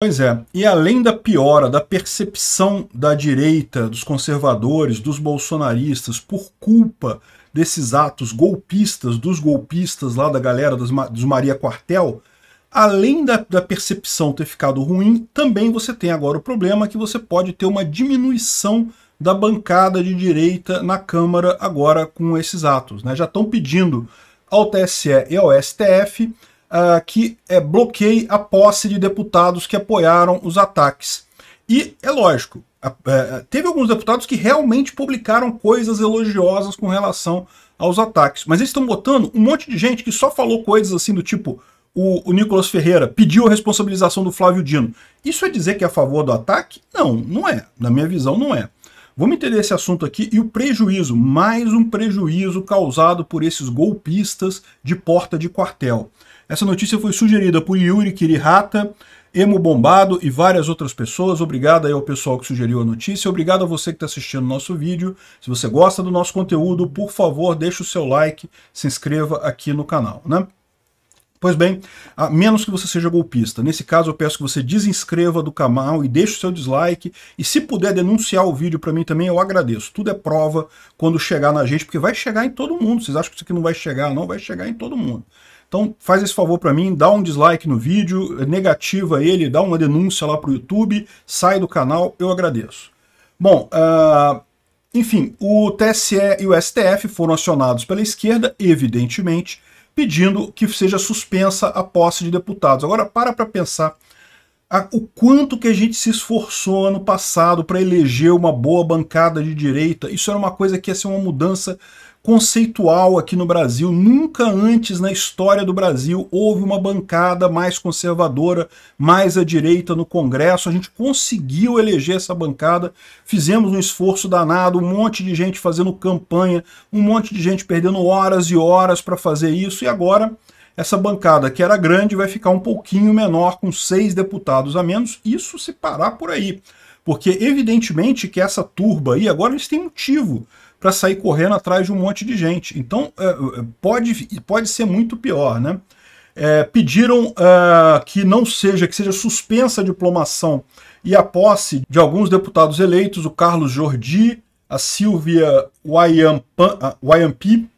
Pois é, e além da piora da percepção da direita, dos conservadores, dos bolsonaristas, por culpa desses atos golpistas, dos golpistas lá da galera dos, dos Maria Quartel, além da, da percepção ter ficado ruim, também você tem agora o problema que você pode ter uma diminuição da bancada de direita na Câmara agora com esses atos. Né? Já estão pedindo ao TSE e ao STF uh, que é, bloqueie a posse de deputados que apoiaram os ataques. E é lógico, é, teve alguns deputados que realmente publicaram coisas elogiosas com relação aos ataques, mas eles estão botando um monte de gente que só falou coisas assim do tipo o, o Nicolas Ferreira pediu a responsabilização do Flávio Dino. Isso é dizer que é a favor do ataque? Não, não é. Na minha visão, não é. Vamos entender esse assunto aqui e o prejuízo, mais um prejuízo causado por esses golpistas de porta de quartel. Essa notícia foi sugerida por Yuri Kirihata, Emo Bombado e várias outras pessoas. Obrigado aí ao pessoal que sugeriu a notícia. Obrigado a você que está assistindo nosso vídeo. Se você gosta do nosso conteúdo, por favor, deixe o seu like, se inscreva aqui no canal, né? Pois bem, a menos que você seja golpista. Nesse caso, eu peço que você desinscreva do canal e deixe o seu dislike. E se puder denunciar o vídeo para mim também, eu agradeço. Tudo é prova quando chegar na gente, porque vai chegar em todo mundo. Vocês acham que isso aqui não vai chegar? Não, vai chegar em todo mundo. Então faz esse favor para mim, dá um dislike no vídeo, negativa ele, dá uma denúncia lá para o YouTube, sai do canal, eu agradeço. Bom, uh, enfim, o TSE e o STF foram acionados pela esquerda, evidentemente, pedindo que seja suspensa a posse de deputados. Agora para para pensar a, o quanto que a gente se esforçou ano passado para eleger uma boa bancada de direita. Isso era uma coisa que ia ser uma mudança conceitual aqui no Brasil. Nunca antes na história do Brasil houve uma bancada mais conservadora, mais à direita no Congresso. A gente conseguiu eleger essa bancada, fizemos um esforço danado, um monte de gente fazendo campanha, um monte de gente perdendo horas e horas para fazer isso, e agora essa bancada que era grande vai ficar um pouquinho menor, com seis deputados a menos, isso se parar por aí. Porque, evidentemente, que essa turba aí, agora eles têm motivo para sair correndo atrás de um monte de gente. Então, é, é, pode, pode ser muito pior, né? É, pediram uh, que não seja, que seja suspensa a diplomação e a posse de alguns deputados eleitos, o Carlos Jordi, a Silvia Wayampi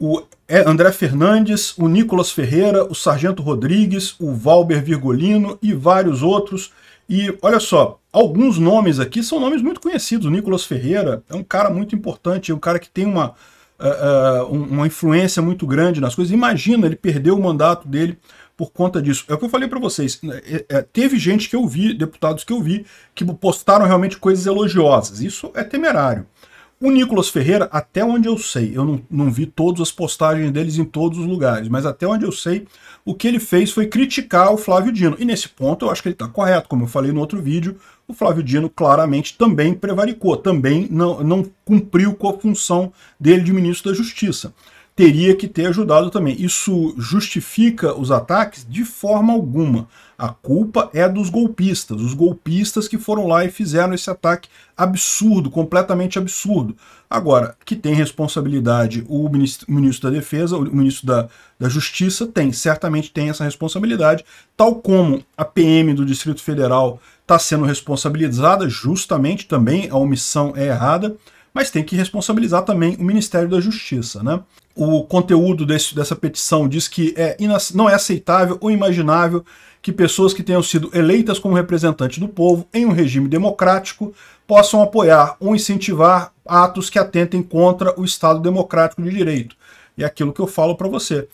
o André Fernandes, o Nicolas Ferreira, o Sargento Rodrigues, o Valber Virgolino e vários outros. E olha só, alguns nomes aqui são nomes muito conhecidos. O Nicolas Ferreira é um cara muito importante, é um cara que tem uma, uh, uma influência muito grande nas coisas. Imagina, ele perdeu o mandato dele por conta disso. É o que eu falei para vocês. É, é, é, teve gente que eu vi, deputados que eu vi, que postaram realmente coisas elogiosas. Isso é temerário. O Nicolas Ferreira, até onde eu sei, eu não, não vi todas as postagens deles em todos os lugares, mas até onde eu sei, o que ele fez foi criticar o Flávio Dino. E nesse ponto eu acho que ele está correto, como eu falei no outro vídeo, o Flávio Dino claramente também prevaricou, também não, não cumpriu com a função dele de ministro da Justiça teria que ter ajudado também. Isso justifica os ataques de forma alguma. A culpa é dos golpistas, os golpistas que foram lá e fizeram esse ataque absurdo, completamente absurdo. Agora, que tem responsabilidade o ministro, o ministro da Defesa, o ministro da, da Justiça tem, certamente tem essa responsabilidade, tal como a PM do Distrito Federal está sendo responsabilizada, justamente também a omissão é errada, mas tem que responsabilizar também o Ministério da Justiça, né? o conteúdo desse, dessa petição diz que é não é aceitável ou imaginável que pessoas que tenham sido eleitas como representantes do povo em um regime democrático possam apoiar ou incentivar atos que atentem contra o Estado democrático de direito. E é aquilo que eu falo para você.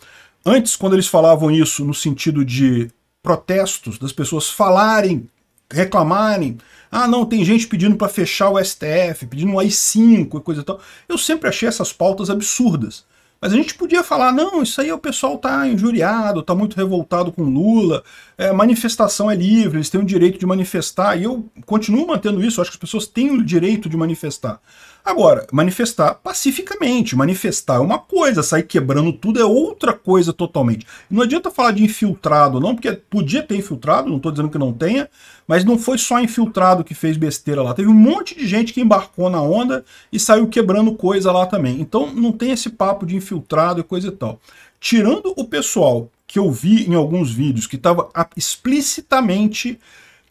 Antes, quando eles falavam isso no sentido de protestos, das pessoas falarem, reclamarem, ah, não, tem gente pedindo para fechar o STF, pedindo um AI-5 e coisa e tal. Eu sempre achei essas pautas absurdas. Mas a gente podia falar, não, isso aí é o pessoal tá injuriado, tá muito revoltado com Lula, é, manifestação é livre, eles têm o direito de manifestar, e eu continuo mantendo isso, acho que as pessoas têm o direito de manifestar. Agora, manifestar pacificamente, manifestar é uma coisa, sair quebrando tudo é outra coisa totalmente. Não adianta falar de infiltrado, não, porque podia ter infiltrado, não estou dizendo que não tenha, mas não foi só infiltrado que fez besteira lá. Teve um monte de gente que embarcou na onda e saiu quebrando coisa lá também. Então não tem esse papo de infiltrado e coisa e tal. Tirando o pessoal que eu vi em alguns vídeos que estava explicitamente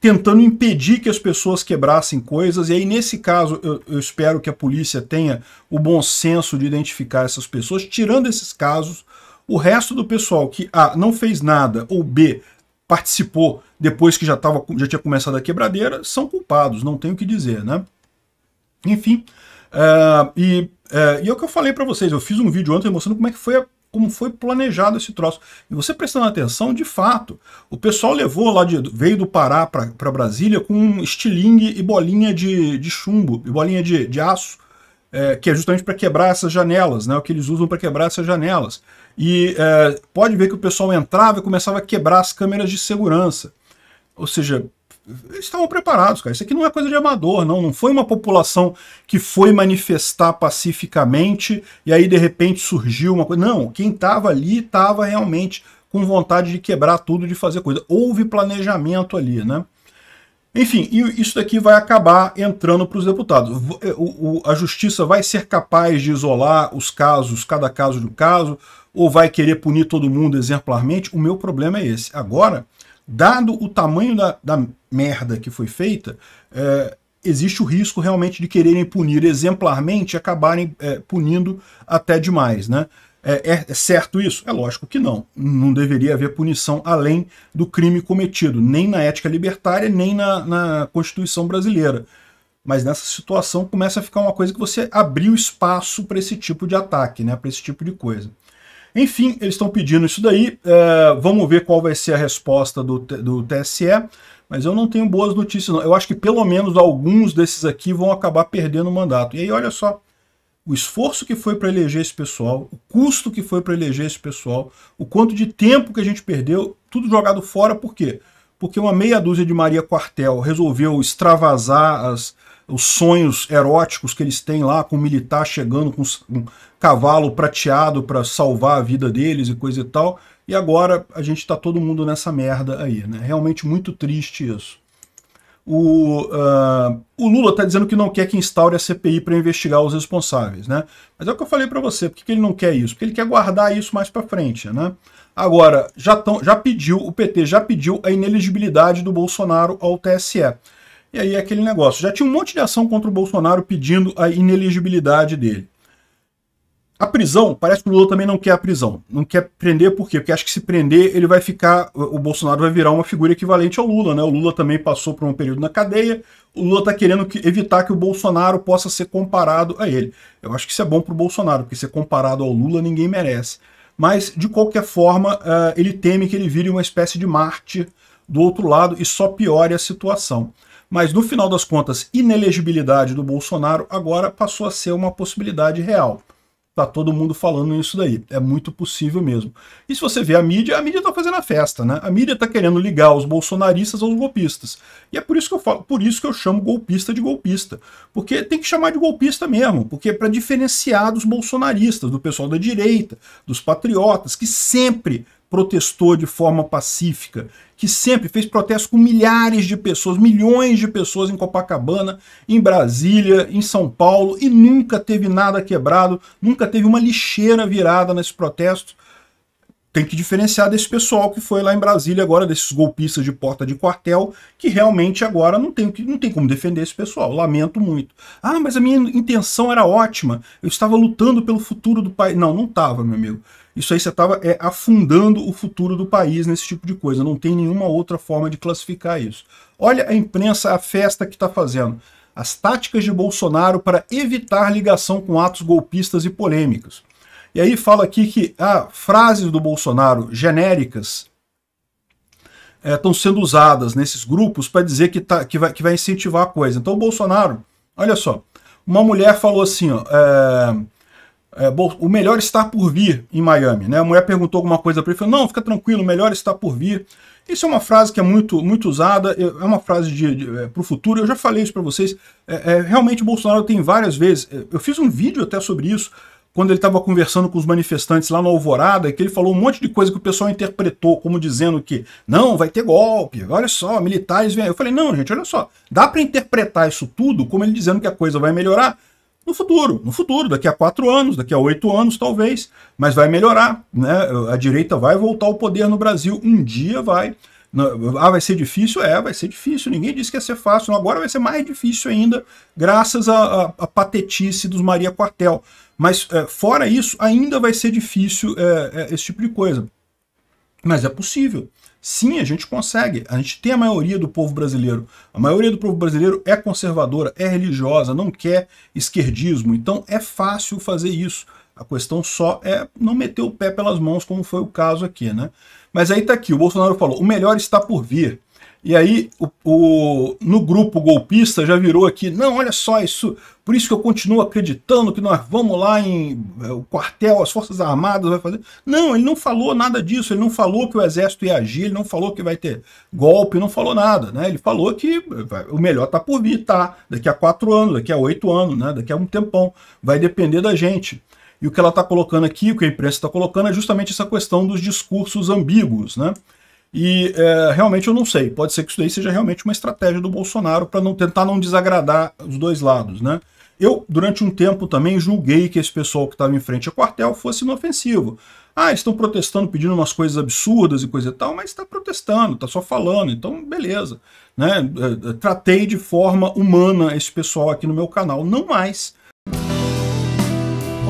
tentando impedir que as pessoas quebrassem coisas. E aí, nesse caso, eu, eu, espero que a polícia tenha o bom senso de identificar essas pessoas. Tirando esses casos, o resto do pessoal que A, não fez nada, ou B, participou depois que já, tava, já tinha começado a quebradeira, são culpados, não tenho o que dizer, né? Enfim, uh, e, uh, e é o que eu falei para vocês, eu fiz um vídeo ontem mostrando como é que foi a como foi planejado esse troço. E você prestando atenção, de fato, o pessoal levou lá, de, veio do Pará para Brasília com um estilingue e bolinha de, de chumbo, e bolinha de, de aço, é, que é justamente para quebrar essas janelas, né, o que eles usam para quebrar essas janelas. E é, pode ver que o pessoal entrava e começava a quebrar as câmeras de segurança. Ou seja, eles estavam preparados, cara. Isso aqui não é coisa de amador, não. Não foi uma população que foi manifestar pacificamente e aí de repente surgiu uma coisa. Não, quem estava ali estava realmente com vontade de quebrar tudo, de fazer coisa. Houve planejamento ali, né? Enfim, e isso daqui vai acabar entrando para os deputados. É, o, o, a justiça vai ser capaz de isolar os casos, cada caso de um caso, ou vai querer punir todo mundo exemplarmente? O meu problema é esse. Agora, dado o tamanho da, da merda que foi feita, é, existe o risco realmente de quererem punir exemplarmente e acabarem é, punindo até demais, né? É, é, certo isso? É lógico que não. Não deveria haver punição além do crime cometido, nem na ética libertária, nem na, na Constituição brasileira. Mas nessa situação começa a ficar uma coisa que você abriu espaço para esse tipo de ataque, né? para esse tipo de coisa. Enfim, eles estão pedindo isso daí. É, vamos ver qual vai ser a resposta do, do TSE. Mas eu não tenho boas notícias, não. Eu acho que pelo menos alguns desses aqui vão acabar perdendo o mandato. E aí, olha só, o esforço que foi para eleger esse pessoal, o custo que foi para eleger esse pessoal, o quanto de tempo que a gente perdeu, tudo jogado fora, por quê? Porque porque uma meia dúzia de Maria Quartel resolveu extravasar as, os sonhos eróticos que eles têm lá, com o militar chegando com um cavalo prateado para salvar a vida deles e coisa e tal. E agora a gente está todo mundo nessa merda aí, né? Realmente muito triste isso. O, uh, o Lula está dizendo que não quer que instaure a CPI para investigar os responsáveis, né? Mas é o que eu falei para você, por que, ele não quer isso? Porque ele quer guardar isso mais para frente, né? Agora, já, tão, já pediu, o PT já pediu a ineligibilidade do Bolsonaro ao TSE. E aí é aquele negócio, já tinha um monte de ação contra o Bolsonaro pedindo a ineligibilidade dele. A prisão, parece que o Lula também não quer a prisão. Não quer prender por quê? Porque acha que se prender, ele vai ficar. O Bolsonaro vai virar uma figura equivalente ao Lula, né? O Lula também passou por um período na cadeia. O Lula está querendo que, evitar que o Bolsonaro possa ser comparado a ele. Eu acho que isso é bom para o Bolsonaro, porque ser comparado ao Lula ninguém merece. Mas, de qualquer forma, eh, ele teme que ele vire uma espécie de mártir do outro lado e só piore a situação. Mas, no final das contas, inelegibilidade do Bolsonaro agora passou a ser uma possibilidade real tá todo mundo falando isso daí. É muito possível mesmo. E se você vê a mídia, a mídia tá fazendo a festa, né? A mídia tá querendo ligar os bolsonaristas aos golpistas. E é por isso que eu falo, por isso que eu chamo golpista de golpista, porque tem que chamar de golpista mesmo, porque é para diferenciar dos bolsonaristas, do pessoal da direita, dos patriotas que sempre protestou de forma pacífica, que sempre fez protesto com milhares de pessoas, milhões de pessoas em Copacabana, em Brasília, em São Paulo, e nunca teve nada quebrado, nunca teve uma lixeira virada nesse protesto tem que diferenciar desse pessoal que foi lá em Brasília agora, desses golpistas de porta de quartel, que realmente agora não tem, não tem como defender esse pessoal. Lamento muito. Ah, mas a minha intenção era ótima. Eu estava lutando pelo futuro do país. Não, não estava, meu amigo. Isso aí você estava é, afundando o futuro do país nesse tipo de coisa. Não tem nenhuma outra forma de classificar isso. Olha a imprensa, a festa que está fazendo. As táticas de Bolsonaro para evitar ligação com atos golpistas e polêmicos. E aí fala aqui que ah, frases do Bolsonaro genéricas estão eh, é, sendo usadas nesses grupos para dizer que, tá, que, vai, que vai incentivar a coisa. Então o Bolsonaro, olha só, uma mulher falou assim, ó, é, é, o melhor está por vir em Miami. Né? A mulher perguntou alguma coisa para ele, falou, não, fica tranquilo, o melhor está por vir. Isso é uma frase que é muito, muito usada, é uma frase de, de para o futuro, eu já falei isso para vocês. realmente o Bolsonaro tem várias vezes, eu fiz um vídeo até sobre isso, quando ele estava conversando com os manifestantes lá no Alvorada, que ele falou um monte de coisa que o pessoal interpretou como dizendo que não, vai ter golpe, olha só, militares vêm. Eu falei, não, gente, olha só, dá para interpretar isso tudo como ele dizendo que a coisa vai melhorar no futuro, no futuro, daqui a quatro anos, daqui a oito anos talvez, mas vai melhorar, né? A direita vai voltar ao poder no Brasil, um dia vai ah, vai ser difícil? É, vai ser difícil. Ninguém disse que ia ser fácil. Não, agora vai ser mais difícil ainda, graças à patetice dos Maria Quartel. Mas é, fora isso, ainda vai ser difícil é, é, esse tipo de coisa. Mas é possível. Sim, a gente consegue. A gente tem a maioria do povo brasileiro. A maioria do povo brasileiro é conservadora, é religiosa, não quer esquerdismo. Então é fácil fazer isso. A questão só é não meter o pé pelas mãos, como foi o caso aqui, né? Mas aí tá aqui, o Bolsonaro falou, o melhor está por vir. E aí, o, o, no grupo golpista já virou aqui, não, olha só isso, por isso que eu continuo acreditando que nós vamos lá em é, o quartel, as Forças Armadas vai fazer. Não, ele não falou nada disso, ele não falou que o Exército ia agir, ele não falou que vai ter golpe, não falou nada, né? Ele falou que vai, o melhor tá por vir, tá? Daqui a quatro anos, daqui a oito anos, né? Daqui a um tempão, vai depender da gente. E o que ela está colocando aqui, o que a imprensa está colocando, é justamente essa questão dos discursos ambíguos, né? E é, realmente eu não sei, pode ser que isso daí seja realmente uma estratégia do Bolsonaro para não tentar não desagradar os dois lados, né? Eu, durante um tempo, também julguei que esse pessoal que estava em frente ao quartel fosse inofensivo. Ah, estão protestando, pedindo umas coisas absurdas e coisa e tal, mas está protestando, está só falando, então beleza. Né? É, é, tratei de forma humana esse pessoal aqui no meu canal, não mais.